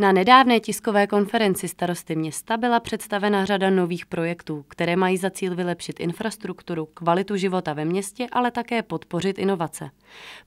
Na nedávné tiskové konferenci starosty města byla představena řada nových projektů, které mají za cíl vylepšit infrastrukturu, kvalitu života ve městě, ale také podpořit inovace.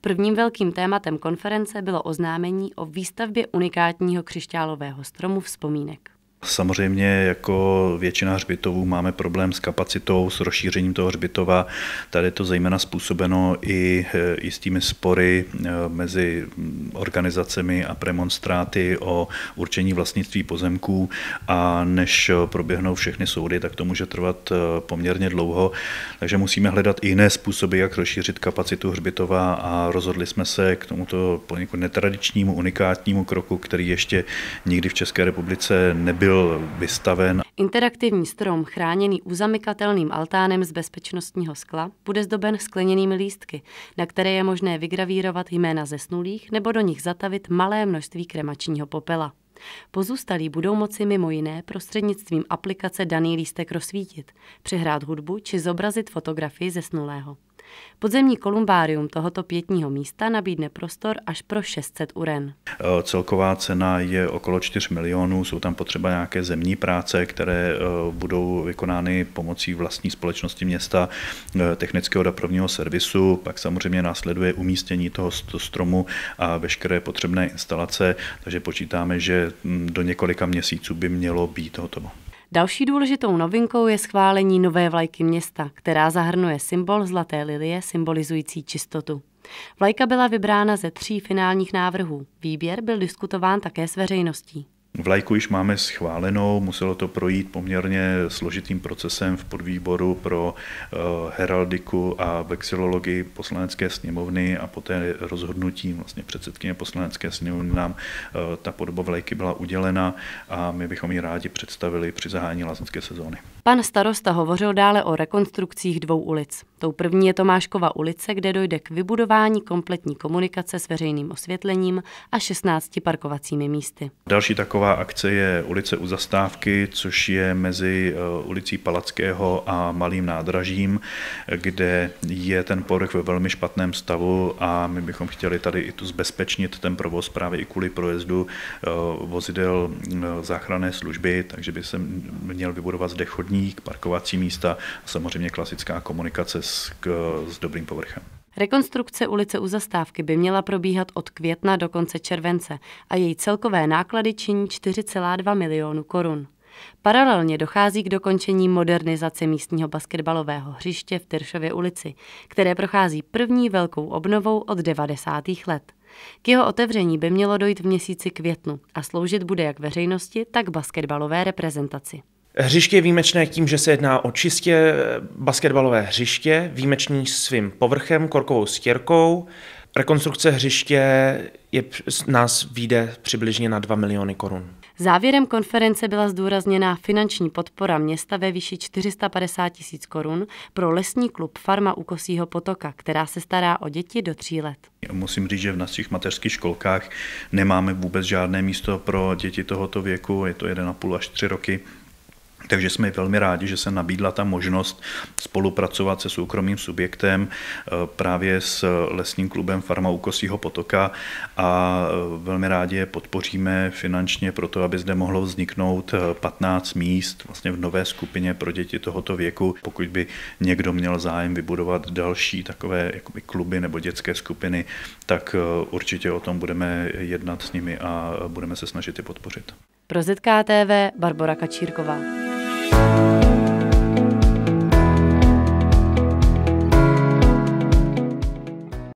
Prvním velkým tématem konference bylo oznámení o výstavbě unikátního křišťálového stromu vzpomínek. Samozřejmě jako většina hřbitovů máme problém s kapacitou, s rozšířením toho hřbitova. Tady je to zejména způsobeno i eh, jistými spory eh, mezi mm, organizacemi a premonstráty o určení vlastnictví pozemků a než eh, proběhnou všechny soudy, tak to může trvat poměrně dlouho. Takže musíme hledat i jiné způsoby, jak rozšířit kapacitu hřbitova a rozhodli jsme se k tomuto poněkud netradičnímu, unikátnímu kroku, který ještě nikdy v České republice nebyl byl vystaven. Interaktivní strom, chráněný uzamykatelným altánem z bezpečnostního skla, bude zdoben skleněnými lístky, na které je možné vygravírovat jména zesnulých nebo do nich zatavit malé množství kremačního popela. Pozůstalí budou moci mimo jiné prostřednictvím aplikace daný lístek rozsvítit, přehrát hudbu či zobrazit fotografii zesnulého. Podzemní kolumbárium tohoto pětního místa nabídne prostor až pro 600 uren. E, celková cena je okolo 4 milionů, jsou tam potřeba nějaké zemní práce, které e, budou vykonány pomocí vlastní společnosti města, e, technického dopravního servisu, pak samozřejmě následuje umístění toho stromu a veškeré potřebné instalace, takže počítáme, že do několika měsíců by mělo být hotovo. Další důležitou novinkou je schválení nové vlajky města, která zahrnuje symbol zlaté lilie symbolizující čistotu. Vlajka byla vybrána ze tří finálních návrhů. Výběr byl diskutován také s veřejností. Vlajku již máme schválenou, muselo to projít poměrně složitým procesem v podvýboru pro eh, heraldiku a vexilologii poslanecké sněmovny a poté rozhodnutím vlastně předsedkyně poslanecké sněmovny nám eh, ta podoba vlajky byla udělena a my bychom ji rádi představili při zahájení lázeňské sezóny. Pan starosta hovořil dále o rekonstrukcích dvou ulic. Tou první je Tomáškova ulice, kde dojde k vybudování kompletní komunikace s veřejným osvětlením a 16 parkovacími místy. Další taková taková akce je ulice u zastávky, což je mezi eh, ulicí Palackého a Malým nádražím, kde je ten povrch ve velmi špatném stavu a my bychom chtěli tady i tu zbezpečnit ten provoz právě i kvůli projezdu eh, vozidel eh, záchranné služby, takže by se měl vybudovat zde chodník, parkovací místa a samozřejmě klasická komunikace s, k, s dobrým povrchem. Rekonstrukce ulice u zastávky by měla probíhat od května do konce července a její celkové náklady činí 4,2 milionu korun. Paralelně dochází k dokončení modernizace místního basketbalového hřiště v Tyršově ulici, které prochází první velkou obnovou od 90. let. K jeho otevření by mělo dojít v měsíci květnu a sloužit bude jak veřejnosti, tak basketbalové reprezentaci. Hřiště je výjimečné tím, že se jedná o čistě eh, basketbalové hřiště, výjimečný svým povrchem, korkovou stěrkou. Rekonstrukce hřiště je, nás výjde přibližně na 2 miliony korun. Závěrem konference byla zdůrazněna finanční podpora města ve výši 450 tisíc korun pro lesní klub Farma u Kosího potoka, která se stará o děti do tří let. Musím říct, že v našich mateřských školkách nemáme vůbec žádné místo pro děti tohoto věku, je to 1,5 až 3 roky. Takže jsme velmi rádi, že se nabídla ta možnost spolupracovat se soukromým subjektem eh, právě s lesním klubem Farma Ukosího potoka a eh, velmi rádi je podpoříme finančně pro to, aby zde mohlo vzniknout 15 eh, míst vlastně v nové skupině pro děti tohoto věku. Pokud by někdo měl zájem vybudovat další takové kluby nebo dětské skupiny, tak určitě o tom budeme jednat s nimi a budeme se snažit je podpořit. Pro ZKTV Barbara Kačírková.